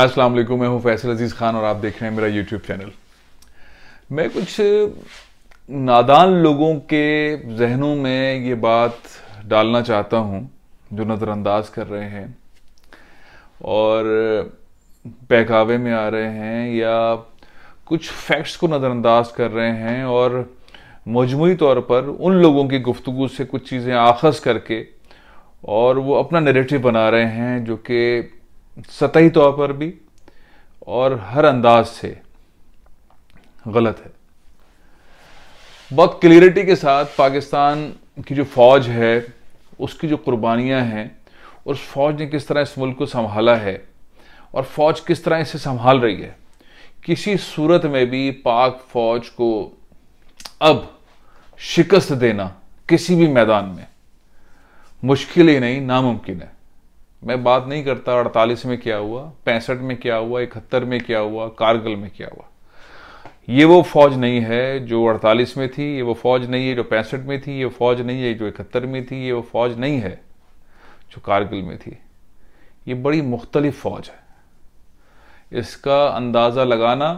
अस्सलाम वालेकुम मैं हूं फैसल अजीज़ खान और आप देख रहे हैं मेरा यूट्यूब चैनल मैं कुछ नादान लोगों के जहनों में ये बात डालना चाहता हूं जो नज़रअंदाज कर रहे हैं और बहकावे में आ रहे हैं या कुछ फैक्ट्स को नज़रअंदाज कर रहे हैं और मजमू तौर पर उन लोगों की गुफ्तु से कुछ चीज़ें आखज करके और वो अपना नेरेटिव बना रहे हैं जो कि सतही तौर पर भी और हर अंदाज से गलत है बहुत क्लियरिटी के साथ पाकिस्तान की जो फौज है उसकी जो कुर्बानियां हैं और उस फौज ने किस तरह इस मुल्क को संभाला है और फौज किस तरह इसे संभाल रही है किसी सूरत में भी पाक फौज को अब शिकस्त देना किसी भी मैदान में मुश्किल ही नहीं नामुमकिन है मैं बात नहीं करता अड़तालीस में क्या हुआ पैंसठ में क्या हुआ इकहत्तर में क्या हुआ कारगिल में क्या हुआ ये वो फौज नहीं है जो अड़तालीस में थी ये वो फौज नहीं है जो पैंसठ में थी ये फौज नहीं है जो इकहत्तर में थी ये वो फौज नहीं है जो कारगिल में थी ये बड़ी मुख्तलिफ फौज है इसका अंदाज़ा लगाना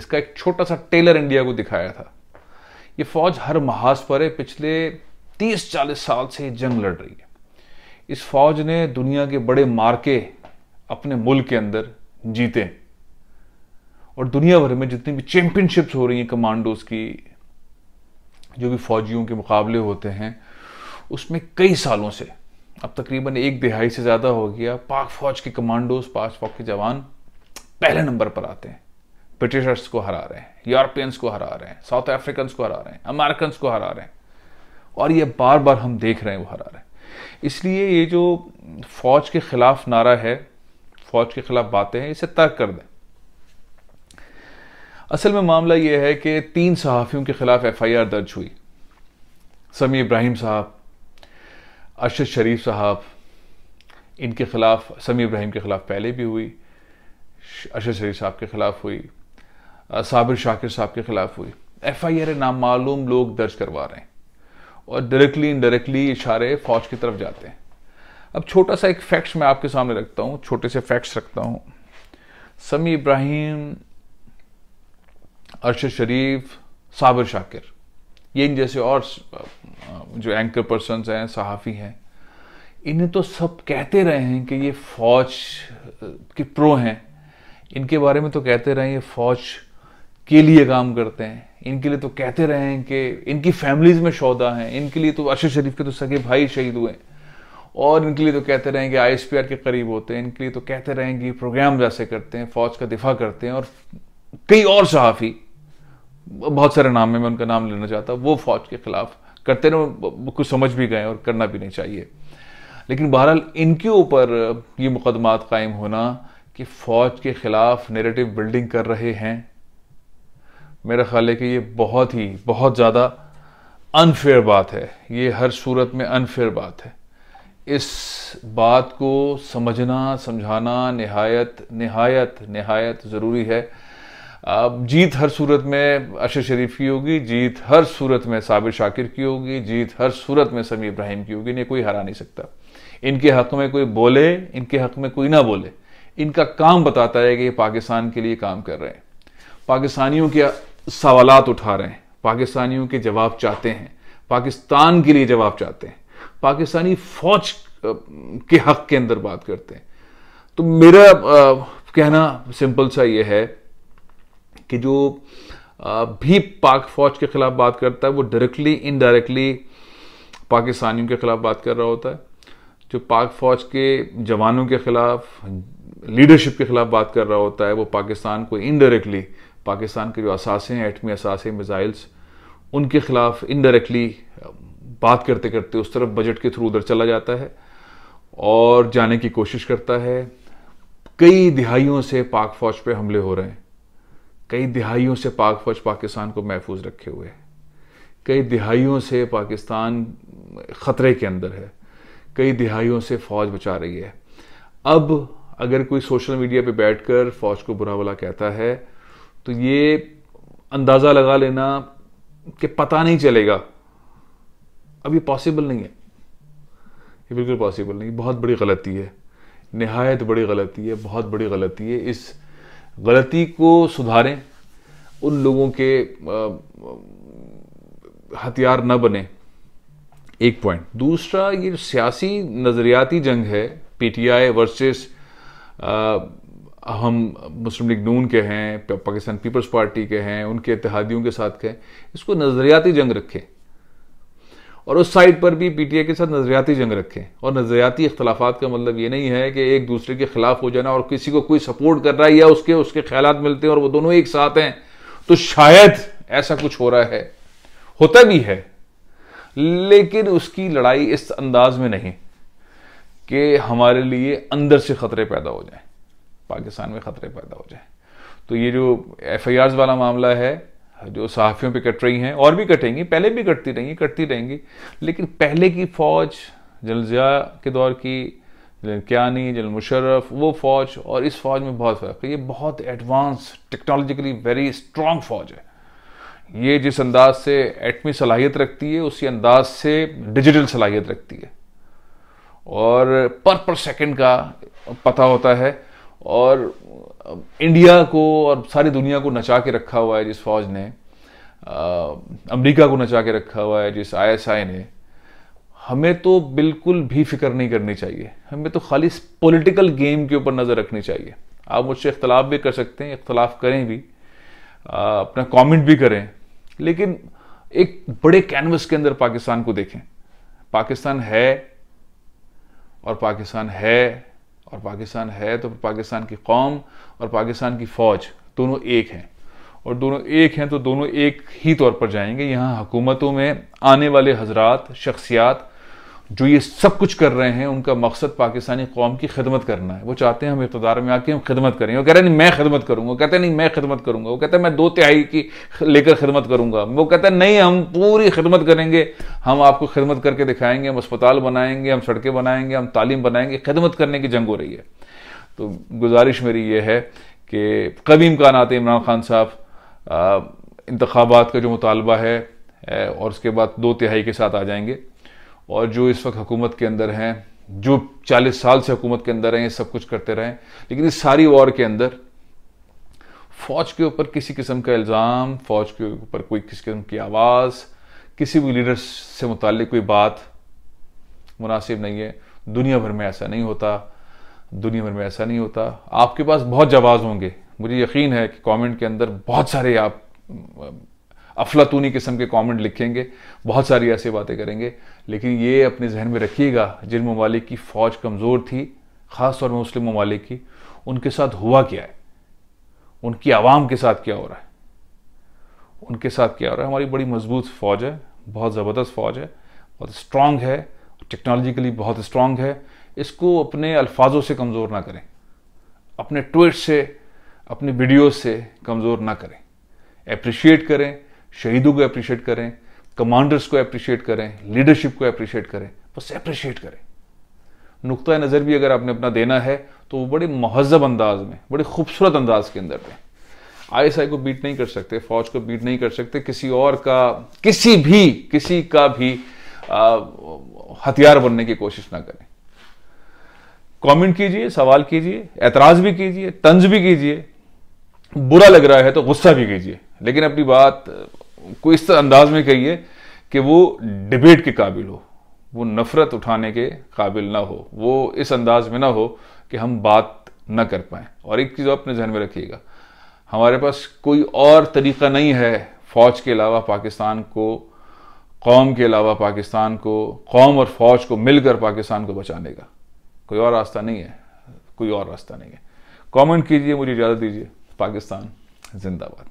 इसका एक छोटा सा टेलर इंडिया को दिखाया था ये फौज हर महाज पर है पिछले तीस चालीस साल से जंग लड़ रही है इस फौज ने दुनिया के बड़े मार्के अपने मुल्क के अंदर जीते और दुनिया भर में जितनी भी चैंपियनशिप्स हो रही हैं कमांडोज की जो भी फौजियों के मुकाबले होते हैं उसमें कई सालों से अब तकरीबन एक दिहाई से ज़्यादा हो गया पाक फौज के कमांडोज पाक फौज के जवान पहले नंबर पर आते हैं ब्रिटिशर्स को हरा रहे हैं यूरोपियंस को हरा रहे हैं साउथ अफ्रीकन्स को हरा रहे हैं अमेरिकन को हरा रहे हैं और ये बार बार हम देख रहे हैं वो हरा रहे हैं इसलिए ये जो फौज के खिलाफ नारा है फौज के खिलाफ बातें हैं इसे तर्क कर दें असल में मामला यह है कि तीन सहाफ़ियों के खिलाफ एफआईआर दर्ज हुई समी इब्राहिम साहब अरशद शरीफ साहब इनके खिलाफ समी इब्राहिम के खिलाफ पहले भी हुई अरशद शरीफ साहब के खिलाफ हुई साबिर शाकिर साहब के खिलाफ हुई एफ आई आर नाम मालूम लोग दर्ज करवा रहे हैं और डायरेक्टली इनडायरेक्टली इशारे फौज की तरफ जाते हैं अब छोटा सा एक फैक्ट्स मैं आपके सामने रखता हूँ छोटे से फैक्ट्स रखता हूँ समी इब्राहिम अरशद शरीफ साबिर शाकिर ये इन जैसे और जो एंकर पर्सन हैं सहाफ़ी हैं इन्हें तो सब कहते रहे हैं कि ये फ़ौज के प्रो हैं इनके बारे में तो कहते रहे हैं ये फ़ौज के लिए काम करते हैं इनके लिए तो कहते रहे हैं कि इनकी फैमिलीज में सौदा है इनके लिए तो अशर शरीफ के तो सगे भाई शहीद हुए और इनके लिए तो कहते रहें कि आई के करीब होते हैं इनके लिए तो कहते रहे कि प्रोग्राम जैसे करते हैं फौज का दिफा करते हैं और कई और सहाफ़ी बहुत सारे नाम है मैं उनका नाम लेना चाहता वो फौज के खिलाफ करते रहे कुछ समझ भी गए और करना भी नहीं चाहिए लेकिन बहरहाल इनके ऊपर ये मुकदमात कायम होना कि फौज के खिलाफ नेरेटिव बिल्डिंग कर रहे हैं मेरा ख्याल है कि ये बहुत ही बहुत ज़्यादा अनफेयर बात है ये हर सूरत में अनफेयर बात है इस बात को समझना समझाना नहायत नहायत नहायत ज़रूरी है अब जीत हर सूरत में अशर शरीफ की होगी जीत हर सूरत में साबिर शाकिर की होगी जीत हर सूरत में समी इब्राहिम की होगी इन्हें कोई हरा नहीं सकता इनके हक में कोई बोले इनके हक में कोई ना बोले इनका काम बताता है कि ये पाकिस्तान के लिए काम कर रहे हैं पाकिस्तानियों के सवाल उठा रहे हैं पाकिस्तानियों के जवाब चाहते हैं पाकिस्तान के लिए जवाब चाहते हैं पाकिस्तानी फौज के हक के अंदर बात करते हैं तो मेरा आ, कहना सिंपल सा यह है कि जो आ, भी पाक फौज के खिलाफ बात करता है वो डायरेक्टली इनडायरेक्टली पाकिस्तानियों के खिलाफ बात कर रहा होता है जो पाक फौज के जवानों के खिलाफ लीडरशिप के खिलाफ बात कर रहा होता है वो पाकिस्तान को इनडायरेक्टली पाकिस्तान के जो असासे हैं एटमी असासे मिज़ाइल्स उनके ख़िलाफ़ इनडायरेक्टली बात करते करते उस तरफ बजट के थ्रू उधर चला जाता है और जाने की कोशिश करता है कई दिहाइयों से पाक फ़ौज पर हमले हो रहे हैं कई दिहाइयों से पाक फ़ौज पाकिस्तान को महफूज रखे हुए है कई दिहाइयों से पाकिस्तान ख़तरे के अंदर है कई दिहाइयों से फ़ौज बचा रही है अब अगर कोई सोशल मीडिया पे बैठकर फ़ौज को बुरा भला कहता है तो ये अंदाज़ा लगा लेना कि पता नहीं चलेगा अब ये पॉसिबल नहीं है ये बिल्कुल पॉसिबल नहीं बहुत बड़ी गलती है नहायत बड़ी गलती है बहुत बड़ी गलती है इस गलती को सुधारें उन लोगों के हथियार न बने एक पॉइंट दूसरा ये सियासी नज़रियाती जंग है पीटीआई वर्सेस हम मुस्लिम लीग नून के हैं पाकिस्तान पीपल्स पार्टी के हैं उनके इतिहादियों के साथ के इसको नज़रियाती जंग रखें और उस साइड पर भी पीटीए के साथ नज़रियाती जंग रखें और नज़रियाती इख्तलाफात का मतलब ये नहीं है कि एक दूसरे के खिलाफ हो जाना और किसी को कोई सपोर्ट कर रहा है या उसके उसके ख्याल मिलते हैं और वो दोनों एक साथ हैं तो शायद ऐसा कुछ हो रहा है होता भी है लेकिन उसकी लड़ाई इस अंदाज में नहीं कि हमारे लिए अंदर से खतरे पैदा हो जाएं पाकिस्तान में ख़तरे पैदा हो जाए तो ये जो एफ वाला मामला है जो सहाफ़ियों पर कट रही हैं और भी कटेंगी पहले भी कटती रहेंगी कटती रहेंगी लेकिन पहले की फ़ौज जलजिया के दौर की क्यानी जनरल मुशर्रफ वो फ़ौज और इस फ़ौज में बहुत फ़र्क है ये बहुत एडवांस टेक्नोलॉजिकली वेरी स्ट्रॉन्ग फ़ौज है ये जिस अंदाज से एटमी सलाहियत रखती है उसी अंदाज से डिजिटल सलाहियत रखती है और पर पर सेकंड का पता होता है और इंडिया को और सारी दुनिया को नचा के रखा हुआ है जिस फौज ने अमेरिका को नचा के रखा हुआ है जिस आईएसआई ने हमें तो बिल्कुल भी फिक्र नहीं करनी चाहिए हमें तो खाली पॉलिटिकल गेम के ऊपर नज़र रखनी चाहिए आप मुझसे इख्तलाफ भी कर सकते हैं इख्तलाफ करें भी आ, अपना कमेंट भी करें लेकिन एक बड़े कैनवस के अंदर पाकिस्तान को देखें पाकिस्तान है और पाकिस्तान है और पाकिस्तान है तो पाकिस्तान की कौम और पाकिस्तान की फ़ौज दोनों एक हैं और दोनों एक हैं तो दोनों एक ही तौर पर जाएंगे यहाँ हुकूमतों में आने वाले हजरात शख्सियात जो ये सब कुछ कर रहे हैं उनका मकसद पाकिस्तानी कौम की खिदमत करना है वो चाहते हैं हम इकतदार में आके हम खिदमत करें वो कह रहे नहीं मैं खिदमत करूंगा कहते नहीं मैं खिदमत करूंगा वो कहते हैं मैं दो तिहाई की लेकर खिदमत करूंगा वो कहते हैं नहीं हम पूरी खिदमत करेंगे हम आपको खिदमत करके दिखाएंगे हम अस्पताल बनाएंगे हम सड़कें बनाएंगे हम तालीम बनाएंगे खिदमत करने की जंग हो रही है तो गुजारिश मेरी ये है कि कभी इमकान आते इमरान खान साहब इंतबात का जो मुतालबा है और उसके बाद दो तिहाई के साथ आ जाएंगे और जो इस वक्त हुकूमत के अंदर हैं जो 40 साल से हुकूमत के अंदर हैं ये सब कुछ करते रहे लेकिन इस सारी वॉर के अंदर फौज के ऊपर किसी किस्म का इल्ज़ाम फौज के ऊपर कोई किसी किस्म की आवाज़ किसी भी लीडर से मुतल कोई बात मुनासिब नहीं है दुनिया भर में ऐसा नहीं होता दुनिया भर में ऐसा नहीं होता आपके पास बहुत जवाब होंगे मुझे यकीन है कि कमेंट के अंदर बहुत सारे आप अफलातूनी किस्म के कमेंट लिखेंगे बहुत सारी ऐसी बातें करेंगे लेकिन ये अपने जहन में रखिएगा जिन ममालिक की फ़ौज कमज़ोर थी ख़ास तौर पर मुस्लिम ममालिक की उनके साथ हुआ क्या है उनकी आवाम के साथ क्या हो रहा है उनके साथ क्या हो रहा है हमारी बड़ी मजबूत फ़ौज है बहुत ज़बरदस्त फ़ौज है बहुत स्ट्रांग है टेक्नोलॉजिकली बहुत स्ट्रांग है इसको अपने अल्फाजों से कमज़ोर ना करें अपने ट्वीट से अपने वीडियोस से कमज़ोर ना करें अप्रिशिएट करें शहीदों को अप्रिशिएट करें कमांडर्स को अप्रिशिएट करें लीडरशिप को अप्रिशिएट करें बस अप्रिशिएट करें नुकता नज़र भी अगर आपने अपना देना है तो वो बड़े महजब अंदाज में बड़े खूबसूरत अंदाज के अंदर दें आई को बीट नहीं कर सकते फौज को बीट नहीं कर सकते किसी और का किसी भी किसी का भी हथियार बनने की कोशिश ना करें कमेंट कीजिए सवाल कीजिए एतराज भी कीजिए तंज भी कीजिए बुरा लग रहा है तो गुस्सा भी कीजिए लेकिन अपनी बात को इस अंदाज में कहिए कि वो डिबेट के काबिल हो वो नफरत उठाने के काबिल ना हो वो इस अंदाज में ना हो कि हम बात ना कर पाए और एक चीज़ अपने जहन में रखिएगा हमारे पास कोई और तरीका नहीं है फ़ौज के अलावा पाकिस्तान को कौम के अलावा पाकिस्तान को कौम और फ़ौज को मिलकर पाकिस्तान को बचाने का कोई और रास्ता नहीं है कोई और रास्ता नहीं है कमेंट कीजिए मुझे इजाज़त दीजिए पाकिस्तान जिंदाबाद